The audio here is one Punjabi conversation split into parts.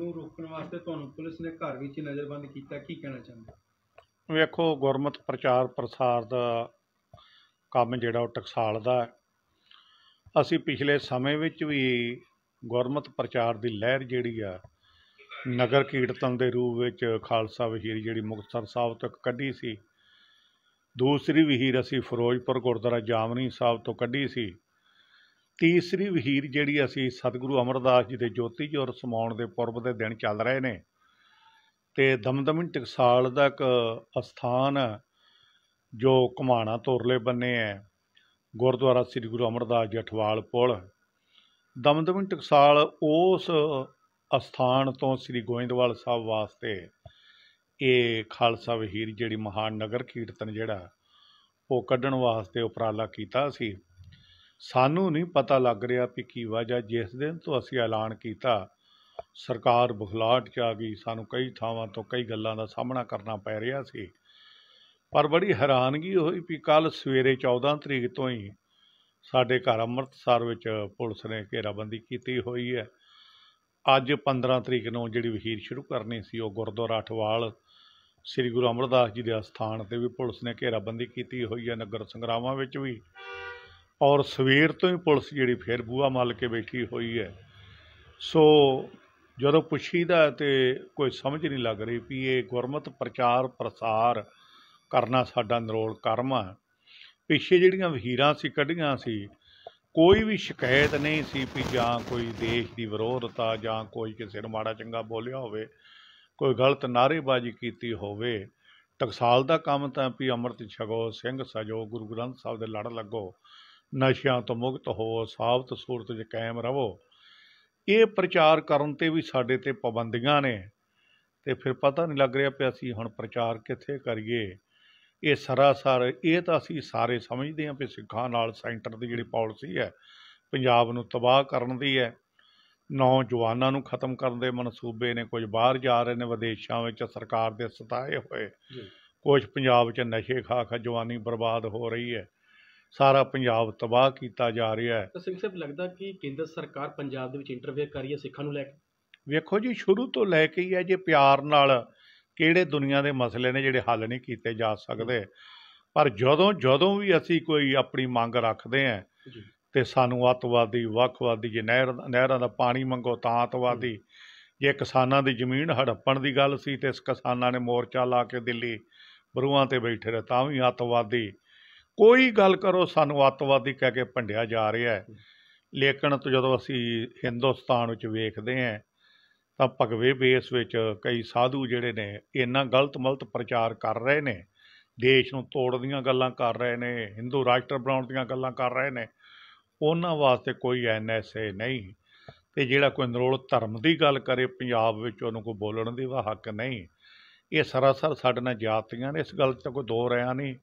ਨੂੰ ਰੋਕਣ ਵਾਸਤੇ ਤੁਹਾਨੂੰ ਪੁਲਿਸ ਨੇ ਘਰ ਵਿੱਚ ਨਜ਼ਰਬੰਦ ਕੀਤਾ ਕੀ ਕਹਿਣਾ ਚਾਹੁੰਦੇ ਵੇਖੋ ਗੁਰਮਤ ਪ੍ਰਚਾਰ ਪ੍ਰਸਾਰ ਦਾ ਕੰਮ ਜਿਹੜਾ ਉਹ ਟਕਸਾਲ ਦਾ ਅਸੀਂ ਪਿਛਲੇ ਸਮੇਂ ਵਿੱਚ ਵੀ ਗੁਰਮਤ ਪ੍ਰਚਾਰ ਦੀ ਲਹਿਰ ਜਿਹੜੀ ਆ ਨਗਰ ਕੀਰਤਨ ਦੇ ਰੂਪ ਵਿੱਚ ਖਾਲਸਾ ਵਹੀਰ ਜਿਹੜੀ ਮੁਕਤਸਰ ਸਾਹਿਬ ਤੱਕ ਕੱਢੀ ਸੀ ਦੂਸਰੀ ਵਹੀਰ ਅਸੀਂ ਫਿਰੋਜ਼ਪੁਰ ਗੁਰਦੁਆਰਾ ਜਾਮਨੀ ਸਾਹਿਬ ਤੋਂ ਕੱਢੀ ਸੀ ਤੀਸਰੀ ਵਹੀਰ ਜਿਹੜੀ ਅਸੀਂ ਸਤਿਗੁਰੂ ਅਮਰਦਾਸ ਜੀ ਦੇ ਜੋਤੀ ਜੋਰ ਸਮਾਉਣ ਦੇ ਪੁਰਬ ਦੇ ਦਿਨ ਚੱਲ ਰਹੇ ਨੇ ਤੇ ਦਮਦਮਿਨ ਟਕਸਾਲ ਦਾ ਇੱਕ ਅਸਥਾਨ ਜੋ ਕਮਾਣਾ ਤੋਰਲੇ ਬੰਨੇ ਹੈ ਗੁਰਦੁਆਰਾ ਸ੍ਰੀ ਗੁਰੂ ਅਮਰਦਾਸ ਜਠਵਾਲ ਪੁਲ ਦਮਦਮਿਨ ਟਕਸਾਲ ਉਸ ਅਸਥਾਨ ਤੋਂ ਸ੍ਰੀ ਗੋਇੰਦਵਾਲ ਸਾਹਿਬ ਵਾਸਤੇ ਇਹ ਖਾਲਸਾ ਵਹੀਰ ਜਿਹੜੀ ਮਹਾਨ ਨਗਰ ਕੀਰਤਨ ਜਿਹੜਾ ਉਹ ਕੱਢਣ ਵਾਸਤੇ ਉਪਰਾਲਾ ਕੀਤਾ ਸੀ ਸਾਨੂੰ ਨਹੀਂ ਪਤਾ ਲੱਗ ਰਿਹਾ ਕਿ ਕੀ ਵਜ੍ਹਾ ਜਿਸ ਦਿਨ ਤੋਂ ਅਸੀਂ ਐਲਾਨ ਕੀਤਾ ਸਰਕਾਰ ਬੁਖਲਾਟ 'ਚ ਆ ਗਈ ਸਾਨੂੰ ਕਈ ਥਾਵਾਂ ਤੋਂ ਕਈ ਗੱਲਾਂ ਦਾ ਸਾਹਮਣਾ ਕਰਨਾ ਪੈ ਰਿਹਾ ਸੀ ਪਰ ਬੜੀ ਹੈਰਾਨਗੀ ਹੋਈ ਕਿ ਕੱਲ ਸਵੇਰੇ 14 ਤਰੀਕ ਤੋਂ ਹੀ ਸਾਡੇ ਘਰ ਅੰਮ੍ਰਿਤਸਰ ਵਿੱਚ ਪੁਲਿਸ ਨੇ ਘੇਰਾਬੰਦੀ ਕੀਤੀ ਹੋਈ ਹੈ ਅੱਜ 15 ਤਰੀਕ ਨੂੰ ਜਿਹੜੀ ਵਹੀਰ ਸ਼ੁਰੂ ਕਰਨੀ ਸੀ ਉਹ ਗੁਰਦੁਆਰਾ ਅਠਵਾਲ ਸ੍ਰੀ ਗੁਰੂ ਅਮਰਦਾਸ ਜੀ ਦੇ ਅਸਥਾਨ ਤੇ ਵੀ ਪੁਲਿਸ ਨੇ ਘੇਰਾਬੰਦੀ ਕੀਤੀ ਹੋਈ ਹੈ ਨਗਰ ਸੰਗਰਾਵਾਂ ਵਿੱਚ ਵੀ ਔਰ ਸਵੇਰ ਤੋਂ ਹੀ ਪੁਲਿਸ ਜਿਹੜੀ ਫੇਰ ਬੂਆ ਮਲ ਕੇ ਬੈਠੀ ਹੋਈ ਹੈ ਸੋ ਜਦੋਂ ਪੁੱਛੀਦਾ ਤੇ ਕੋਈ ਸਮਝ ਨਹੀਂ ਲੱਗ ਰਹੀ ਵੀ ਇਹ ਗੁਰਮਤ ਪ੍ਰਚਾਰ ਪ੍ਰਸਾਰ ਕਰਨਾ ਸਾਡਾ ਨਿਰੋਲ ਕਰਮ ਹੈ ਪਿੱਛੇ ਜਿਹੜੀਆਂ ਵਹੀਰਾਂ ਸੀ ਕੱਢੀਆਂ ਸੀ ਕੋਈ ਵੀ ਸ਼ਿਕਾਇਤ ਨਹੀਂ ਸੀ ਵੀ ਜਾਂ ਕੋਈ ਦੇਸ਼ ਦੀ ਵਿਰੋਧਤਾ ਜਾਂ ਕੋਈ ਕਿਸੇ ਨੂੰ ਮਾੜਾ ਚੰਗਾ ਬੋਲਿਆ ਹੋਵੇ ਕੋਈ ਗਲਤ ਨਾਰੇਬਾਜ਼ੀ ਕੀਤੀ ਹੋਵੇ ਟਕਸਾਲ ਦਾ ਕੰਮ ਤਾਂ ਵੀ ਅੰਮ੍ਰਿਤ ਛਕੋ ਸਿੰਘ ਸਜੋ ਗੁਰੂ ਗ੍ਰੰਥ ਸਾਹਿਬ ਦੇ ਲੜ ਲੱਗੋ ਨਸ਼ਿਆਂ ਤੋਂ ਮੁਕਤ ਹੋ ਸਾਬਤ ਸੂਰਤ 'ਚ ਕਾਇਮ ਰਹੋ ਇਹ ਪ੍ਰਚਾਰ ਕਰਨ ਤੇ ਵੀ ਸਾਡੇ ਤੇ ਪਾਬੰਦੀਆਂ ਨੇ ਤੇ ਫਿਰ ਪਤਾ ਨਹੀਂ ਲੱਗ ਰਿਹਾ ਪਿਆ ਅਸੀਂ ਹੁਣ ਪ੍ਰਚਾਰ ਕਿੱਥੇ ਕਰੀਏ ਇਹ ਸਰਾਸਰ ਇਹ ਤਾਂ ਅਸੀਂ ਸਾਰੇ ਸਮਝਦੇ ਹਾਂ ਕਿ ਸਿੱਖਾਂ ਨਾਲ ਸੈਂਟਰ ਦੀ ਜਿਹੜੀ ਪਾਲਿਸੀ ਹੈ ਪੰਜਾਬ ਨੂੰ ਤਬਾਹ ਕਰਨ ਦੀ ਹੈ ਨੌਜਵਾਨਾਂ ਨੂੰ ਖਤਮ ਕਰਨ ਦੇ ਮਨਸੂਬੇ ਨੇ ਕੁਝ ਬਾਹਰ ਜਾ ਰਹੇ ਨੇ ਵਿਦੇਸ਼ਾਂ ਵਿੱਚ ਸਰਕਾਰ ਦੇ ਸਤਾਏ ਹੋਏ ਕੁਝ ਪੰਜਾਬ 'ਚ ਨਸ਼ੇ ਖਾ ਖਾ ਜਵਾਨੀ ਬਰਬਾਦ ਹੋ ਰਹੀ ਹੈ ਸਾਰਾ ਪੰਜਾਬ ਤਬਾਹ ਕੀਤਾ ਜਾ ਰਿਹਾ ਹੈ ਤਾਂ ਸਿੰਘ ਸਾਹਿਬ ਲੱਗਦਾ ਕਿ ਕੇਂਦਰ ਸਰਕਾਰ ਪੰਜਾਬ ਦੇ ਵਿੱਚ ਇੰਟਰਵਿਊ ਕਰ ਰਹੀ ਹੈ ਸਿੱਖਾਂ ਨੂੰ ਲੈ ਕੇ ਵੇਖੋ ਜੀ ਸ਼ੁਰੂ ਤੋਂ ਲੈ ਕੇ ਹੀ ਹੈ ਜੇ ਪਿਆਰ ਨਾਲ ਕਿਹੜੇ ਦੁਨੀਆ ਦੇ ਮਸਲੇ ਨੇ ਜਿਹੜੇ ਹੱਲ ਨਹੀਂ ਕੀਤੇ ਜਾ ਸਕਦੇ ਪਰ ਜਦੋਂ ਜਦੋਂ ਵੀ ਅਸੀਂ ਕੋਈ ਆਪਣੀ ਮੰਗ ਰੱਖਦੇ ਆਂ ਤੇ ਸਾਨੂੰ ਅਤਵਾਦੀ ਵੱਖਵਾਦੀ ਜੇ ਨਹਿਰ ਨਹਿਰਾਂ ਦਾ ਪਾਣੀ ਮੰਗੋ ਤਾਂ ਅਤਵਾਦੀ ਜੇ ਕਿਸਾਨਾਂ ਦੀ ਜ਼ਮੀਨ ਹੜੱਪਣ ਦੀ ਗੱਲ ਸੀ ਤੇ ਇਸ ਕਿਸਾਨਾਂ ਨੇ ਮੋਰਚਾ ਲਾ ਕੇ ਦਿੱਲੀ ਬਰੂਆਂ ਤੇ ਬੈਠੇ ਰਹੇ ਤਾਂ ਵੀ ਅਤਵਾਦੀ ਕੋਈ ਗੱਲ ਕਰੋ ਸਾਨੂੰ ਅੱਤਵਾਦੀ ਕਹਿ ਕੇ ਭੰਡਿਆ ਜਾ ਰਿਹਾ ਹੈ ਲੇਕਿਨ ਜਦੋਂ ਅਸੀਂ ਹਿੰਦੁਸਤਾਨ ਵਿੱਚ ਵੇਖਦੇ ਹਾਂ ਤਾਂ ਭਗਵੇ ਬੇਸ ਵਿੱਚ ਕਈ ਸਾਧੂ ਜਿਹੜੇ ਨੇ ਇੰਨਾ ਗਲਤ ਮਲਤ ਪ੍ਰਚਾਰ ਕਰ ਰਹੇ ਨੇ ਦੇਸ਼ ਨੂੰ ਤੋੜ ਦੀਆਂ ਗੱਲਾਂ ਕਰ ਰਹੇ ਨੇ ਹਿੰਦੂ ਰਾਸ਼ਟਰ ਬਣਾਉਣ ਦੀਆਂ ਗੱਲਾਂ ਕਰ ਰਹੇ ਨੇ ਉਹਨਾਂ ਵਾਸਤੇ ਕੋਈ ਐਨਐਸਏ ਨਹੀਂ ਤੇ ਜਿਹੜਾ ਕੋਈ ਨਰੋਲ ਧਰਮ ਦੀ ਗੱਲ ਕਰੇ ਪੰਜਾਬ ਵਿੱਚ ਉਹਨੂੰ ਕੋਈ ਬੋਲਣ ਦੀ ਵਾ ਹੱਕ ਨਹੀਂ ਇਹ ਸਰਾਸਰ ਸਾਡੇ ਨਾਲ ਜਾਤੀਆਂ ਨੇ ਇਸ ਗੱਲ 'ਚ ਕੋਈ ਦੋ ਰਿਆ ਨਹੀਂ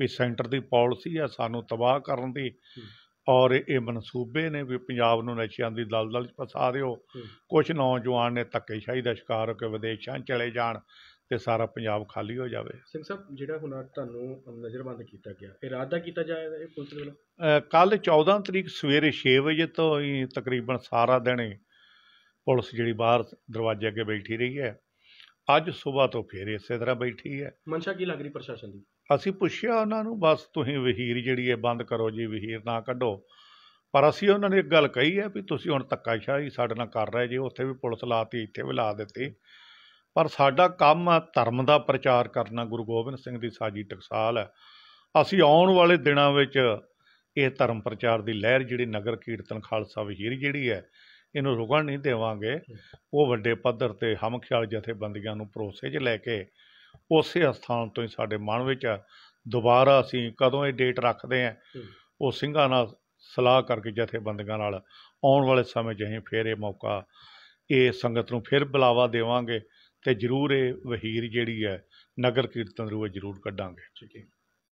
ਵੀ ਸੈਂਟਰ ਦੀ ਪਾਲਿਸੀ ਆ ਸਾਨੂੰ ਤਬਾਹ ਕਰਨ ਦੀ ਔਰ ਇਹ ਮਨਸੂਬੇ ਨੇ ਵੀ ਪੰਜਾਬ ਨੂੰ ਨਸ਼ਿਆਂ ਦੀ ਦਲਦਲ 'ਚ ਫਸਾ ਦਿਓ ਕੁਝ ਨੌਜਵਾਨ ਨੇ ਧੱਕੇਸ਼ਾਹੀ ਦਾ ਸ਼ਿਕਾਰ ਹੋ ਕੇ ਵਿਦੇਸ਼ਾਂ ਚਲੇ ਜਾਣ ਤੇ ਸਾਰਾ ਪੰਜਾਬ ਖਾਲੀ ਹੋ ਜਾਵੇ ਸਿੰਘ ਸਾਹਿਬ ਜਿਹੜਾ ਹੁਣ ਤੁਹਾਨੂੰ ਨਜ਼ਰਬੰਦ ਕੀਤਾ ਗਿਆ ਇਰਾਦਾ ਕੀਤਾ ਜਾਏਗਾ ਇਹ ਪੁਲਿਸ ਵੱਲੋਂ ਕੱਲ 14 ਤਰੀਕ ਸਵੇਰੇ 6 ਵਜੇ ਤੋਂ ਹੀ ਤਕਰੀਬਨ ਸਾਰਾ ਦਿਨ ਪੁਲਿਸ ਜਿਹੜੀ ਬਾਹਰ ਦਰਵਾਜ਼ੇ ਅੱਗੇ ਬੈਠੀ ਰਹੀ ਹੈ ਅੱਜ ਸਵੇਰ ਤੋਂ ਫੇਰ ਇਸੇ ਤਰ੍ਹਾਂ ਬੈਠੀ ਹੈ ਮਨਸ਼ਾ ਕੀ ਲੱਗ ਰਹੀ ਪ੍ਰਸ਼ਾਸਨ ਦੀ ਅਸੀਂ ਪੁੱਛਿਆ ਉਹਨਾਂ ਨੂੰ ਬਸ ਤੁਸੀਂ ਵਹੀਰ ਜਿਹੜੀ ਹੈ ਬੰਦ ਕਰੋ ਜੀ ਵਹੀਰ ਨਾ ਕੱਢੋ ਪਰ ਅਸੀਂ ਉਹਨਾਂ ਨੇ ਇੱਕ ਗੱਲ ਕਹੀ ਹੈ ਵੀ ਤੁਸੀਂ ਹੁਣ ਧੱਕਾਸ਼ਾਹੀ ਸਾਡੇ ਨਾਲ ਕਰ ਰਹੇ ਜੇ ਉੱਥੇ ਵੀ ਪੁਲਿਸ ਲਾਤੀ ਇੱਥੇ ਵੀ ਲਾ ਦਿੱਤੀ ਪਰ ਸਾਡਾ ਕੰਮ ਆ ਧਰਮ ਦਾ ਪ੍ਰਚਾਰ ਕਰਨਾ ਗੁਰੂ ਗੋਬਿੰਦ ਸਿੰਘ ਦੀ ਸਾਜੀ ਟਕਸਾਲ ਹੈ ਅਸੀਂ ਆਉਣ ਵਾਲੇ ਦਿਨਾਂ ਵਿੱਚ ਇਹ ਧਰਮ ਪ੍ਰਚਾਰ ਦੀ ਲਹਿਰ ਜਿਹੜੀ ਨਗਰ ਕੀਰਤਨ ਖਾਲਸਾ ਵਹੀਰ ਜਿਹੜੀ ਹੈ ਇਹਨੂੰ ਰੁਕਣ ਨਹੀਂ ਦੇਵਾਂਗੇ ਉਹ ਵੱਡੇ ਪੱਧਰ ਤੇ ਹਮਖਿਆਲ ਜਥੇਬੰਦੀਆਂ ਨੂੰ ਭਰੋਸੇ 'ਚ ਲੈ ਕੇ ਉਸੇ ਸਥਾਨ ਤੋਂ ਹੀ ਸਾਡੇ ਮਨ ਵਿੱਚ ਦੁਬਾਰਾ ਅਸੀਂ ਕਦੋਂ ਇਹ ਡੇਟ ਰੱਖਦੇ ਆ ਉਹ ਸਿੰਘਾਂ ਨਾਲ ਸਲਾਹ ਕਰਕੇ ਜਥੇਬੰਦੀਆਂ ਨਾਲ ਆਉਣ ਵਾਲੇ ਸਮੇਂ 'ਚ ਅਸੀਂ ਫੇਰ ਇਹ ਮੌਕਾ ਇਹ ਸੰਗਤ ਨੂੰ ਫਿਰ ਬੁਲਾਵਾ ਦੇਵਾਂਗੇ ਤੇ ਜ਼ਰੂਰ ਇਹ ਵਹੀਰ ਜਿਹੜੀ ਹੈ ਨਗਰ ਕੀਰਤਨ ਰੂਏ ਜ਼ਰੂਰ ਕੱਢਾਂਗੇ ਠੀਕ ਹੈ